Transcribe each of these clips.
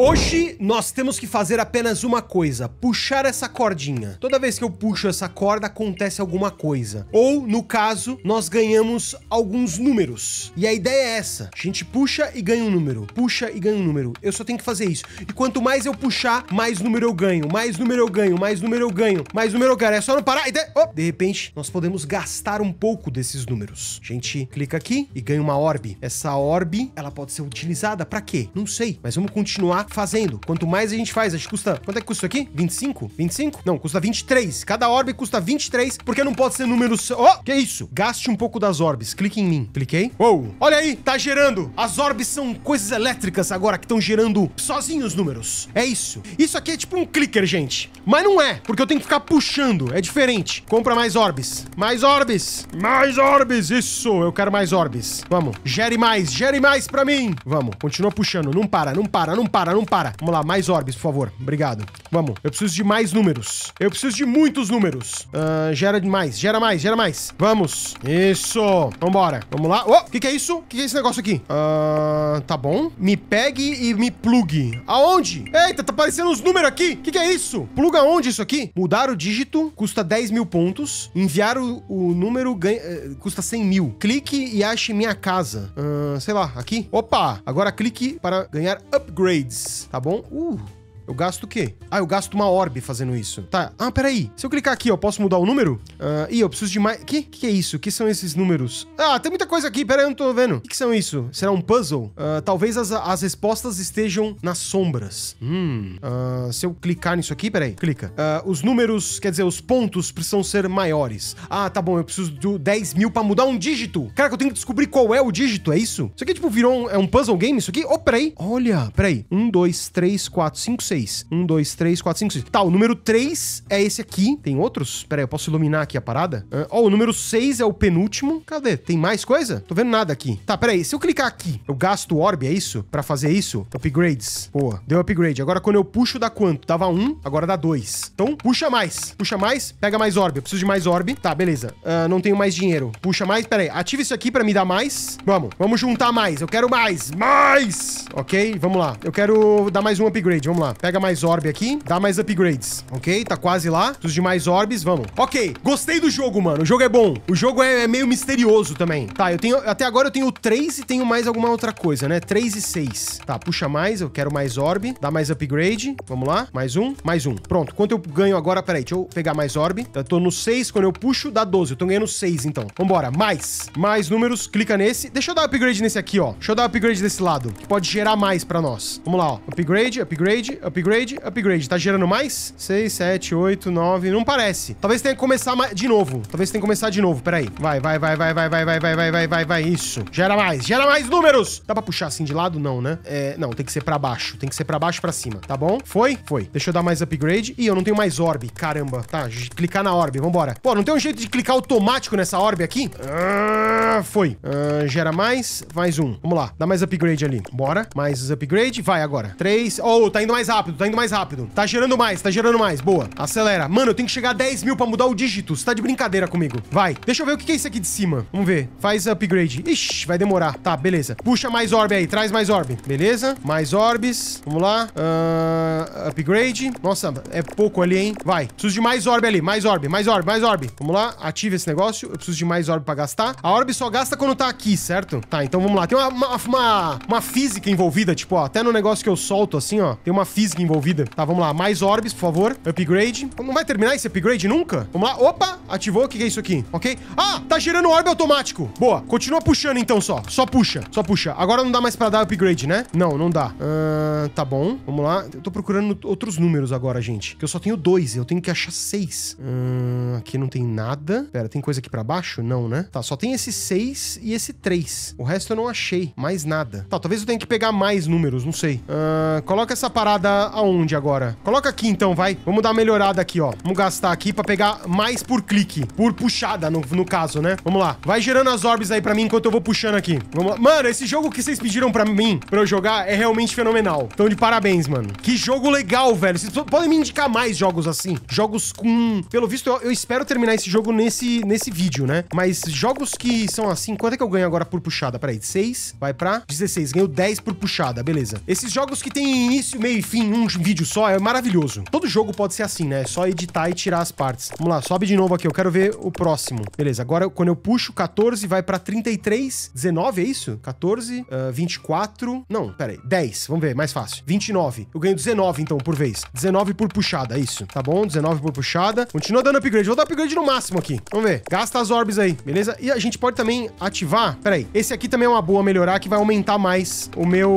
Hoje nós temos que fazer apenas uma coisa, puxar essa cordinha. Toda vez que eu puxo essa corda acontece alguma coisa. Ou, no caso, nós ganhamos alguns números. E a ideia é essa, a gente puxa e ganha um número, puxa e ganha um número. Eu só tenho que fazer isso. E quanto mais eu puxar, mais número eu ganho, mais número eu ganho, mais número eu ganho, mais número eu ganho. É só não parar e... De, oh, de repente, nós podemos gastar um pouco desses números. A gente clica aqui e ganha uma orbe. Essa orbe, ela pode ser utilizada para quê? Não sei, mas vamos continuar fazendo. Quanto mais a gente faz, acho que custa. Quanto é que custa isso aqui? 25? 25? Não, custa 23. Cada orbe custa 23, porque não pode ser números. Oh, que isso? Gaste um pouco das orbes. Clique em mim. Cliquei. Uou. Olha aí, tá gerando. As orbes são coisas elétricas agora que estão gerando sozinhos números. É isso. Isso aqui é tipo um clicker, gente. Mas não é, porque eu tenho que ficar puxando. É diferente. Compra mais orbes. Mais orbes. Mais orbes. Isso, eu quero mais orbes. Vamos. Gere mais, gere mais pra mim. Vamos. Continua puxando. Não para, não para, não para, não não para. Vamos lá, mais orbes, por favor. Obrigado. Vamos. Eu preciso de mais números. Eu preciso de muitos números. Uh, gera demais, gera mais, gera mais. Vamos. Isso. Vambora. Vamos lá. O oh, que, que é isso? O que, que, é esse negócio aqui? Uh, tá bom. Me pegue e me plugue. Aonde? Eita, tá aparecendo uns números aqui. O que, que, é isso? Pluga onde isso aqui? Mudar o dígito custa 10 mil pontos. Enviar o, o número ganha, uh, custa 100 mil. Clique e ache minha casa. Uh, sei lá, aqui. Opa! Agora clique para ganhar upgrades. Tá bom? Uh, eu gasto o quê? Ah, eu gasto uma orb fazendo isso. Tá. Ah, peraí. Se eu clicar aqui, ó, posso mudar o número? Ah, ih, eu preciso de mais... Que? Que é isso? que são esses números? Ah, tem muita coisa aqui. Peraí, eu não tô vendo. Que que são isso? Será um puzzle? Ah, talvez as, as respostas estejam nas sombras. Hum. Ah, se eu clicar nisso aqui, peraí. Clica. Ah, os números, quer dizer, os pontos precisam ser maiores. Ah, tá bom. Eu preciso de 10 mil pra mudar um dígito. Cara, que eu tenho que descobrir qual é o dígito. É isso? Isso aqui, tipo, virou um, é um puzzle game, isso aqui? Oh, peraí. Olha. Peraí. Um, dois, três, quatro, cinco, seis. 6. 1, 2, 3, 4, 5, 6. Tá, o número 3 é esse aqui. Tem outros? Pera aí, eu posso iluminar aqui a parada? Ó, oh, o número 6 é o penúltimo. Cadê? Tem mais coisa? Tô vendo nada aqui. Tá, pera aí. Se eu clicar aqui, eu gasto orb, é isso? Pra fazer isso? Upgrades. Boa. Deu upgrade. Agora, quando eu puxo, dá quanto? Dava 1, um, agora dá 2. Então, puxa mais. Puxa mais, pega mais orb. Eu preciso de mais orb. Tá, beleza. Uh, não tenho mais dinheiro. Puxa mais. Pera aí. Ativa isso aqui pra me dar mais. Vamos. Vamos juntar mais. Eu quero mais. Mais! Ok, vamos lá. Eu quero dar mais um upgrade. Vamos lá. Pera Pega mais orb aqui. Dá mais upgrades, ok? Tá quase lá. Os demais orbes, vamos. Ok, gostei do jogo, mano. O jogo é bom. O jogo é, é meio misterioso também. Tá, eu tenho... Até agora eu tenho 3 e tenho mais alguma outra coisa, né? 3 e 6. Tá, puxa mais. Eu quero mais orb. Dá mais upgrade. Vamos lá. Mais um. Mais um. Pronto. Quanto eu ganho agora? Peraí, deixa eu pegar mais orb. Tá, tô no 6. Quando eu puxo, dá 12. Eu tô ganhando 6, então. Vambora. Mais. Mais números. Clica nesse. Deixa eu dar upgrade nesse aqui, ó. Deixa eu dar upgrade desse lado. Que pode gerar mais pra nós. Vamos lá, ó. Upgrade, upgrade, upgrade, upgrade. Tá gerando mais? 6, 7, 8, 9. Não parece. Talvez tenha que começar de novo. Talvez tenha que começar de novo. Peraí. Vai, vai, vai, vai, vai, vai, vai, vai, vai, vai, vai, vai. Isso. Gera mais, gera mais números. Dá pra puxar assim de lado? Não, né? É, não, tem que ser pra baixo. Tem que ser pra baixo e pra cima. Tá bom? Foi? Foi. Deixa eu dar mais upgrade. Ih, eu não tenho mais orb. Caramba. Tá, clicar na orb. Vambora. Pô, não tem um jeito de clicar automático nessa orb aqui? Ah, foi. Ah, gera mais. Mais um. Vamos lá. Dá mais upgrade ali. Bora. Mais upgrade. Vai agora. Três. Oh, tá indo mais rápido rápido, tá indo mais rápido. Tá gerando mais, tá gerando mais. Boa. Acelera. Mano, eu tenho que chegar a 10 mil pra mudar o dígito. Você tá de brincadeira comigo. Vai. Deixa eu ver o que é isso aqui de cima. Vamos ver. Faz upgrade. Ixi, vai demorar. Tá, beleza. Puxa mais orbe aí. Traz mais orbe. Beleza. Mais orbes. Vamos lá. Uh, upgrade. Nossa, é pouco ali, hein? Vai. Preciso de mais orbe ali. Mais orbe, mais orbe, mais orbe. Vamos lá. Ative esse negócio. Eu preciso de mais orbe pra gastar. A orbe só gasta quando tá aqui, certo? Tá, então vamos lá. Tem uma, uma, uma, uma física envolvida, tipo, ó. Até no negócio que eu solto, assim, ó. Tem uma física fisga envolvida. Tá, vamos lá. Mais orbes, por favor. Upgrade. Não vai terminar esse upgrade nunca? Vamos lá. Opa, ativou. O que é isso aqui? Ok. Ah, tá gerando orbe automático. Boa. Continua puxando então só. Só puxa. Só puxa. Agora não dá mais pra dar upgrade, né? Não, não dá. Uh, tá bom. Vamos lá. Eu tô procurando outros números agora, gente. Que eu só tenho dois. Eu tenho que achar seis. Uh, aqui não tem nada. Pera, tem coisa aqui pra baixo? Não, né? Tá, só tem esse seis e esse três. O resto eu não achei. Mais nada. Tá, talvez eu tenha que pegar mais números. Não sei. Uh, coloca essa parada aonde agora? Coloca aqui então, vai. Vamos dar uma melhorada aqui, ó. Vamos gastar aqui pra pegar mais por clique. Por puxada, no, no caso, né? Vamos lá. Vai gerando as orbes aí pra mim enquanto eu vou puxando aqui. Vamos lá. Mano, esse jogo que vocês pediram pra mim, pra eu jogar, é realmente fenomenal. Então, de parabéns, mano. Que jogo legal, velho. Vocês podem me indicar mais jogos assim. Jogos com... Pelo visto, eu, eu espero terminar esse jogo nesse, nesse vídeo, né? Mas jogos que são assim... Quanto é que eu ganho agora por puxada? Peraí, 6 vai pra 16. Ganho 10 por puxada, beleza. Esses jogos que tem início, meio e fim um vídeo só é maravilhoso. Todo jogo pode ser assim, né? É só editar e tirar as partes. Vamos lá, sobe de novo aqui. Eu quero ver o próximo. Beleza, agora quando eu puxo, 14 vai pra 33. 19, é isso? 14, uh, 24... Não, pera aí. 10. Vamos ver, mais fácil. 29. Eu ganho 19, então, por vez. 19 por puxada, é isso. Tá bom, 19 por puxada. Continua dando upgrade. Vou dar upgrade no máximo aqui. Vamos ver. Gasta as orbes aí, beleza? E a gente pode também ativar... Pera aí. Esse aqui também é uma boa melhorar, que vai aumentar mais o meu...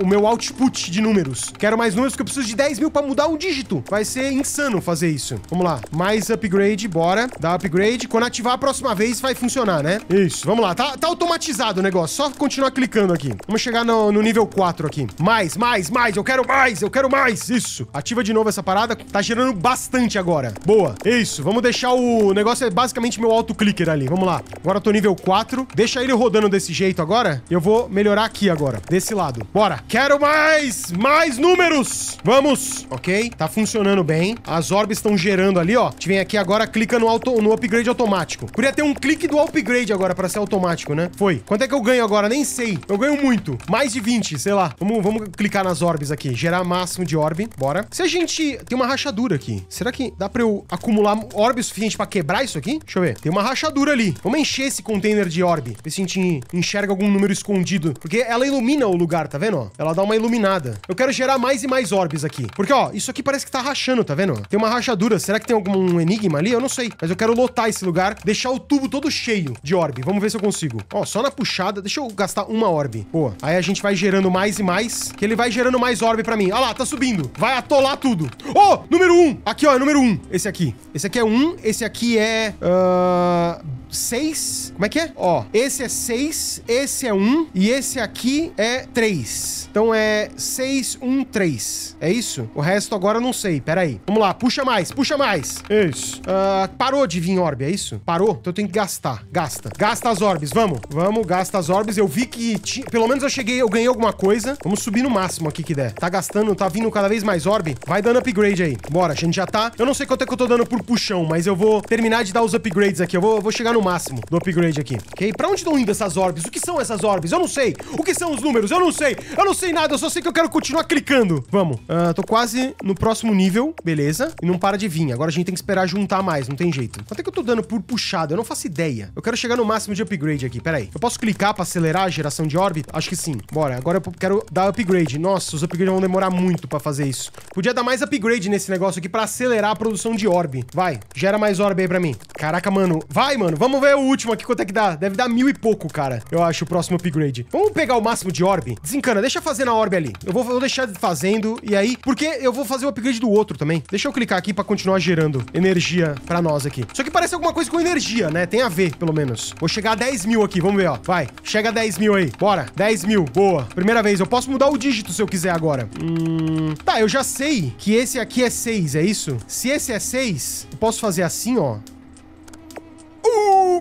O meu output de números. Quero mais números porque eu preciso de 10 mil pra mudar um dígito. Vai ser insano fazer isso. Vamos lá. Mais upgrade, bora. Dá upgrade. Quando ativar a próxima vez vai funcionar, né? Isso, vamos lá. Tá, tá automatizado o negócio. Só continuar clicando aqui. Vamos chegar no, no nível 4 aqui. Mais, mais, mais. Eu quero mais, eu quero mais. Isso. Ativa de novo essa parada. Tá gerando bastante agora. Boa. Isso, vamos deixar o, o negócio é basicamente meu auto-clicker ali. Vamos lá. Agora eu tô nível 4. Deixa ele rodando desse jeito agora. Eu vou melhorar aqui agora. Desse lado. Bora. Quero mais! Mais números! Vamos! Ok, tá funcionando bem. As orbes estão gerando ali, ó. A gente vem aqui agora, clica no, auto, no upgrade automático. Podia ter um clique do upgrade agora pra ser automático, né? Foi. Quanto é que eu ganho agora? Nem sei. Eu ganho muito. Mais de 20, sei lá. Vamos, vamos clicar nas orbes aqui. Gerar máximo de orbe. Bora. Se a gente... Tem uma rachadura aqui. Será que dá pra eu acumular orbe suficiente pra quebrar isso aqui? Deixa eu ver. Tem uma rachadura ali. Vamos encher esse container de orbe. Ver se a gente enxerga algum número escondido. Porque ela ilumina o lugar, tá vendo? Ela dá uma iluminada. Eu quero gerar mais e mais orbes aqui. Porque, ó, isso aqui parece que tá rachando, tá vendo? Tem uma rachadura. Será que tem algum enigma ali? Eu não sei. Mas eu quero lotar esse lugar, deixar o tubo todo cheio de orbe. Vamos ver se eu consigo. Ó, só na puxada. Deixa eu gastar uma orbe. Boa. Aí a gente vai gerando mais e mais, que ele vai gerando mais orbe pra mim. Ah lá, tá subindo. Vai atolar tudo. Ô, oh, número um. Aqui, ó, é número um. Esse aqui. Esse aqui é um. Esse aqui é... Uh seis. Como é que é? Ó, esse é seis, esse é um e esse aqui é três. Então é seis, um, três. É isso? O resto agora eu não sei. Pera aí. Vamos lá, puxa mais, puxa mais. Isso. Uh, parou de vir orbe, é isso? Parou? Então eu tenho que gastar. Gasta. Gasta as orbes, vamos. Vamos, gasta as orbes. Eu vi que Pelo menos eu cheguei, eu ganhei alguma coisa. Vamos subir no máximo aqui que der. Tá gastando, tá vindo cada vez mais orbe. Vai dando upgrade aí. Bora, a gente já tá... Eu não sei quanto é que eu tô dando por puxão, mas eu vou terminar de dar os upgrades aqui. Eu vou, vou chegar no no máximo do upgrade aqui, ok? Pra onde estão indo essas orbes? O que são essas orbes? Eu não sei. O que são os números? Eu não sei. Eu não sei nada, eu só sei que eu quero continuar clicando. Vamos. Uh, tô quase no próximo nível, beleza? E não para de vir. Agora a gente tem que esperar juntar mais, não tem jeito. Quanto é que eu tô dando por puxado? Eu não faço ideia. Eu quero chegar no máximo de upgrade aqui, peraí. Eu posso clicar pra acelerar a geração de orbe? Acho que sim. Bora, agora eu quero dar upgrade. Nossa, os upgrades vão demorar muito pra fazer isso. Podia dar mais upgrade nesse negócio aqui pra acelerar a produção de orbe. Vai, gera mais orbe aí pra mim. Caraca, mano. Vai, mano, vamos. Vamos ver o último aqui, quanto é que dá. Deve dar mil e pouco, cara. Eu acho, o próximo upgrade. Vamos pegar o máximo de orbe. Desencana, deixa fazer na orbe ali. Eu vou, vou deixar fazendo, e aí... Porque eu vou fazer o upgrade do outro também. Deixa eu clicar aqui pra continuar gerando energia pra nós aqui. Só que parece alguma coisa com energia, né? Tem a ver, pelo menos. Vou chegar a 10 mil aqui, vamos ver, ó. Vai, chega a 10 mil aí. Bora, 10 mil, boa. Primeira vez, eu posso mudar o dígito se eu quiser agora. Hum... Tá, eu já sei que esse aqui é 6, é isso? Se esse é 6, eu posso fazer assim, ó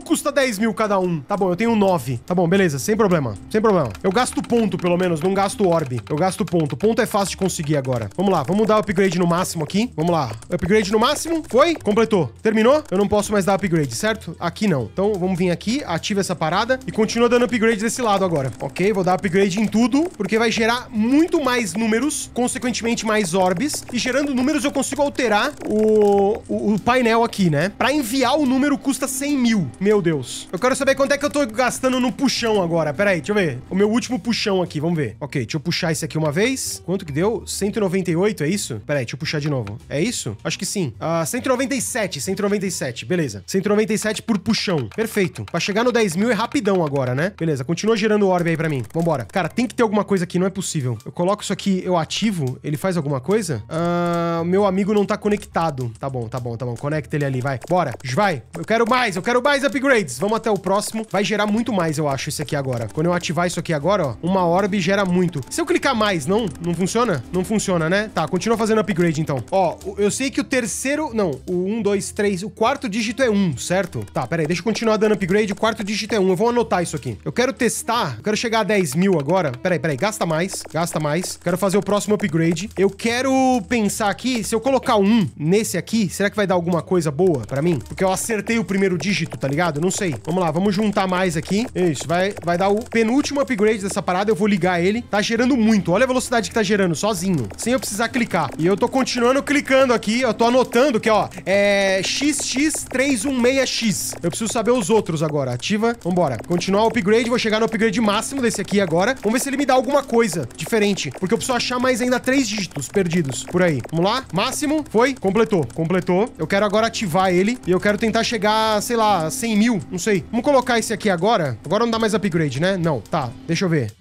custa 10 mil cada um. Tá bom, eu tenho 9. Tá bom, beleza, sem problema. Sem problema. Eu gasto ponto, pelo menos, não gasto orb. Eu gasto ponto. Ponto é fácil de conseguir agora. Vamos lá, vamos dar upgrade no máximo aqui. Vamos lá. Upgrade no máximo. Foi? Completou. Terminou? Eu não posso mais dar upgrade, certo? Aqui não. Então, vamos vir aqui, ativa essa parada e continua dando upgrade desse lado agora. Ok, vou dar upgrade em tudo, porque vai gerar muito mais números, consequentemente mais orbes. E gerando números, eu consigo alterar o, o, o painel aqui, né? Pra enviar o número custa 100 mil. Meu meu Deus. Eu quero saber quanto é que eu tô gastando no puxão agora. Pera aí, deixa eu ver. O meu último puxão aqui, vamos ver. Ok, deixa eu puxar esse aqui uma vez. Quanto que deu? 198, é isso? Pera aí, deixa eu puxar de novo. É isso? Acho que sim. Ah, 197, 197, beleza. 197 por puxão. Perfeito. Pra chegar no 10 mil é rapidão agora, né? Beleza, continua girando o orbe aí pra mim. Vambora. Cara, tem que ter alguma coisa aqui, não é possível. Eu coloco isso aqui, eu ativo, ele faz alguma coisa? Ah, meu amigo não tá conectado. Tá bom, tá bom, tá bom. Conecta ele ali, vai. Bora, vai. Eu quero mais, eu quero mais upgrade. Upgrades. Vamos até o próximo. Vai gerar muito mais, eu acho, isso aqui agora. Quando eu ativar isso aqui agora, ó, uma orb gera muito. Se eu clicar mais, não? Não funciona? Não funciona, né? Tá, continua fazendo upgrade, então. Ó, eu sei que o terceiro... Não, o 1, 2, 3... O quarto dígito é 1, certo? Tá, Peraí, Deixa eu continuar dando upgrade. O quarto dígito é 1. Eu vou anotar isso aqui. Eu quero testar... Eu quero chegar a 10 mil agora. Peraí, peraí. Gasta mais. Gasta mais. Quero fazer o próximo upgrade. Eu quero pensar aqui... Se eu colocar um nesse aqui, será que vai dar alguma coisa boa pra mim? Porque eu acertei o primeiro dígito, tá ligado? parada, não sei. Vamos lá, vamos juntar mais aqui. Isso, vai, vai dar o penúltimo upgrade dessa parada. Eu vou ligar ele. Tá gerando muito. Olha a velocidade que tá gerando, sozinho. Sem eu precisar clicar. E eu tô continuando clicando aqui. Eu tô anotando que, ó, é XX316X. Eu preciso saber os outros agora. Ativa. Vambora. Continuar o upgrade. Vou chegar no upgrade máximo desse aqui agora. Vamos ver se ele me dá alguma coisa diferente. Porque eu preciso achar mais ainda três dígitos perdidos por aí. Vamos lá. Máximo. Foi. Completou. Completou. Eu quero agora ativar ele. E eu quero tentar chegar, sei lá, 100 mil mil, não sei. Vamos colocar esse aqui agora. Agora não dá mais upgrade, né? Não, tá. Deixa eu ver.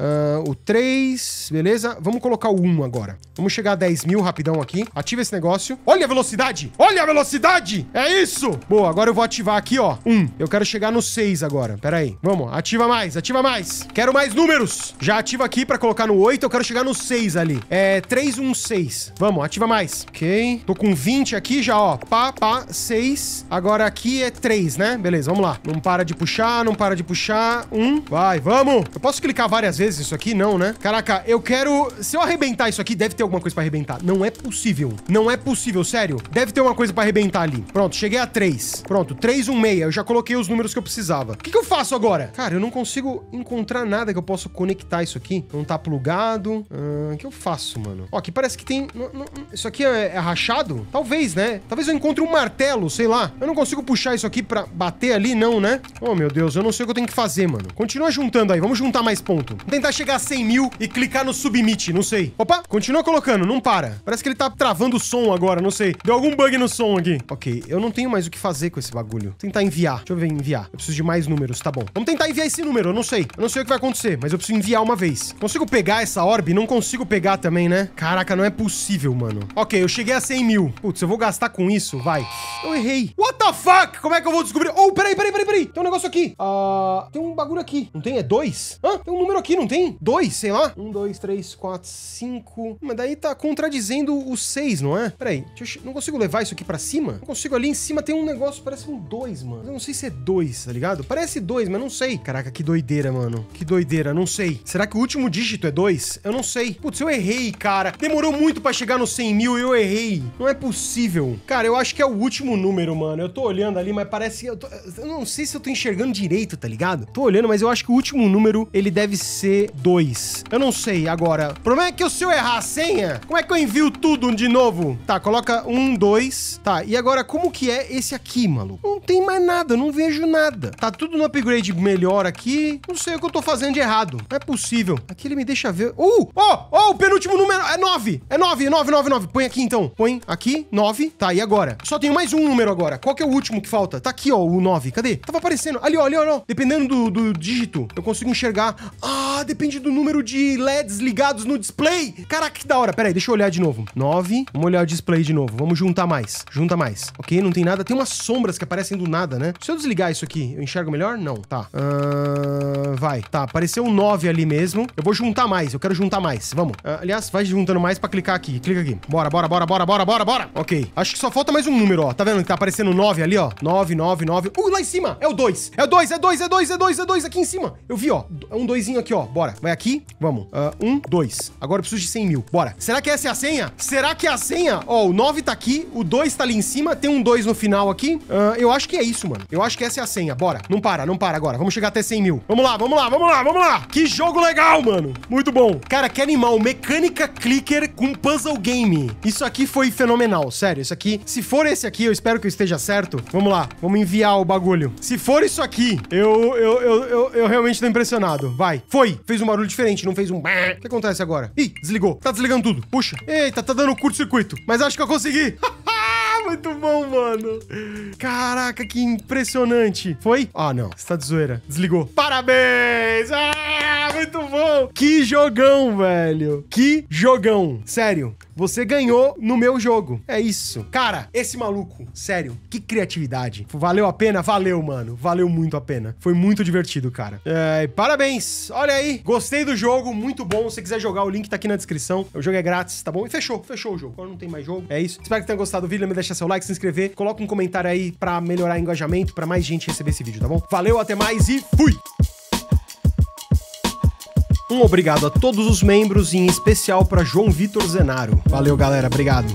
Uh, o 3, beleza. Vamos colocar o 1 agora. Vamos chegar a 10 mil rapidão aqui. Ativa esse negócio. Olha a velocidade! Olha a velocidade! É isso! Boa, agora eu vou ativar aqui, ó. 1. Eu quero chegar no 6 agora. Pera aí. Vamos, ativa mais, ativa mais. Quero mais números. Já ativa aqui pra colocar no 8. Eu quero chegar no 6 ali. É 3, 1, 6. Vamos, ativa mais. Ok. Tô com 20 aqui já, ó. Pá, pá, 6. Agora aqui é 3, né? Beleza, vamos lá lá. Não para de puxar, não para de puxar. Um. Vai, vamos. Eu posso clicar várias vezes isso aqui? Não, né? Caraca, eu quero... Se eu arrebentar isso aqui, deve ter alguma coisa pra arrebentar. Não é possível. Não é possível, sério. Deve ter uma coisa pra arrebentar ali. Pronto, cheguei a 3. Pronto, 316. Eu já coloquei os números que eu precisava. O que, que eu faço agora? Cara, eu não consigo encontrar nada que eu possa conectar isso aqui. Não tá plugado. Ah, o que eu faço, mano? Ó, aqui parece que tem... Isso aqui é, é rachado? Talvez, né? Talvez eu encontre um martelo, sei lá. Eu não consigo puxar isso aqui pra bater ali não, né? Oh, meu Deus, eu não sei o que eu tenho que fazer, mano. Continua juntando aí, vamos juntar mais ponto. Vou tentar chegar a 100 mil e clicar no submit, não sei. Opa, continua colocando, não para. Parece que ele tá travando o som agora, não sei. Deu algum bug no som aqui. Ok, eu não tenho mais o que fazer com esse bagulho. Vou tentar enviar. Deixa eu ver, enviar. Eu preciso de mais números, tá bom. Vamos tentar enviar esse número, eu não sei. Eu não sei o que vai acontecer, mas eu preciso enviar uma vez. Consigo pegar essa orbe? Não consigo pegar também, né? Caraca, não é possível, mano. Ok, eu cheguei a 100 mil. Putz, eu vou gastar com isso, vai. Eu errei. What the fuck? Como é que eu vou descobrir? Oh, peraí, peraí peraí, peraí, peraí. Tem um negócio aqui. Ah, tem um bagulho aqui. Não tem? É dois? Hã? Tem um número aqui, não tem? Dois, sei lá. Um, dois, três, quatro, cinco. Mas daí tá contradizendo o seis, não é? Peraí, deixa eu... não consigo levar isso aqui pra cima? Não consigo. Ali em cima tem um negócio, parece um dois, mano. Eu não sei se é dois, tá ligado? Parece dois, mas não sei. Caraca, que doideira, mano. Que doideira, não sei. Será que o último dígito é dois? Eu não sei. Putz, eu errei, cara. Demorou muito pra chegar no 100 mil e eu errei. Não é possível. Cara, eu acho que é o último número, mano. Eu tô olhando ali, mas parece... Eu, tô... eu não não sei se eu tô enxergando direito, tá ligado? Tô olhando, mas eu acho que o último número, ele deve ser 2. Eu não sei agora. O problema é que se eu errar a senha, como é que eu envio tudo de novo? Tá, coloca 1, 2. Tá, e agora como que é esse aqui, maluco? Não tem mais nada, não vejo nada. Tá tudo no upgrade melhor aqui. Não sei o que eu tô fazendo de errado. Não é possível. Aqui ele me deixa ver. Uh! Oh, oh, o penúltimo número é 9. É 9, 9, 9, 9. Põe aqui então. Põe aqui, 9. Tá, e agora? Só tenho mais um número agora. Qual que é o último que falta? Tá aqui, ó, o 9. Cadê? cadê? Tava aparecendo. Ali, ó, ali, ó. Dependendo do, do dígito, eu consigo enxergar. Ah, depende do número de LEDs ligados no display. Caraca, que da hora. Pera aí, deixa eu olhar de novo. 9. Vamos olhar o display de novo. Vamos juntar mais. Junta mais. Ok, não tem nada. Tem umas sombras que aparecem do nada, né? Se eu desligar isso aqui, eu enxergo melhor? Não. Tá. Uh, vai. Tá, apareceu um 9 ali mesmo. Eu vou juntar mais. Eu quero juntar mais. Vamos. Uh, aliás, vai juntando mais pra clicar aqui. Clica aqui. Bora, bora, bora, bora, bora, bora, bora. Ok. Acho que só falta mais um número, ó. Tá vendo que tá aparecendo 9 ali, ó? 9, 9, 9. Uh, lá em cima cima. É o 2. É o 2, é 2, é 2, é 2, é 2 aqui em cima. Eu vi, ó. É um doisinho aqui, ó. Bora. Vai aqui. Vamos. Uh, um, dois. Agora eu preciso de 100 mil. Bora. Será que essa é a senha? Será que é a senha? Ó, o 9 tá aqui, o 2 tá ali em cima, tem um 2 no final aqui. Uh, eu acho que é isso, mano. Eu acho que essa é a senha. Bora. Não para, não para agora. Vamos chegar até 100 mil. Vamos lá, vamos lá, vamos lá, vamos lá. Que jogo legal, mano. Muito bom. Cara, que animal. Mecânica clicker com puzzle game. Isso aqui foi fenomenal, sério. Isso aqui, se for esse aqui, eu espero que eu esteja certo. Vamos lá, vamos enviar o bagulho barulho. Se for isso aqui, eu, eu, eu, eu, eu realmente tô impressionado. Vai. Foi. Fez um barulho diferente, não fez um... O que acontece agora? Ih, desligou. Tá desligando tudo. Puxa. Eita, tá dando curto-circuito. Mas acho que eu consegui. Muito bom, mano. Caraca, que impressionante. Foi? Ah, não. Está de zoeira. Desligou. Parabéns! Ah! Ah, muito bom! Que jogão, velho! Que jogão! Sério, você ganhou no meu jogo. É isso. Cara, esse maluco, sério, que criatividade. Valeu a pena? Valeu, mano. Valeu muito a pena. Foi muito divertido, cara. É, parabéns. Olha aí. Gostei do jogo, muito bom. Se quiser jogar, o link tá aqui na descrição. O jogo é grátis, tá bom? E fechou, fechou o jogo. Agora não tem mais jogo. É isso. Espero que tenham gostado do vídeo. Lembra de deixar seu like, se inscrever. Coloca um comentário aí pra melhorar o engajamento, pra mais gente receber esse vídeo, tá bom? Valeu, até mais e fui! Um obrigado a todos os membros e em especial para João Vitor Zenaro. Valeu, galera. Obrigado.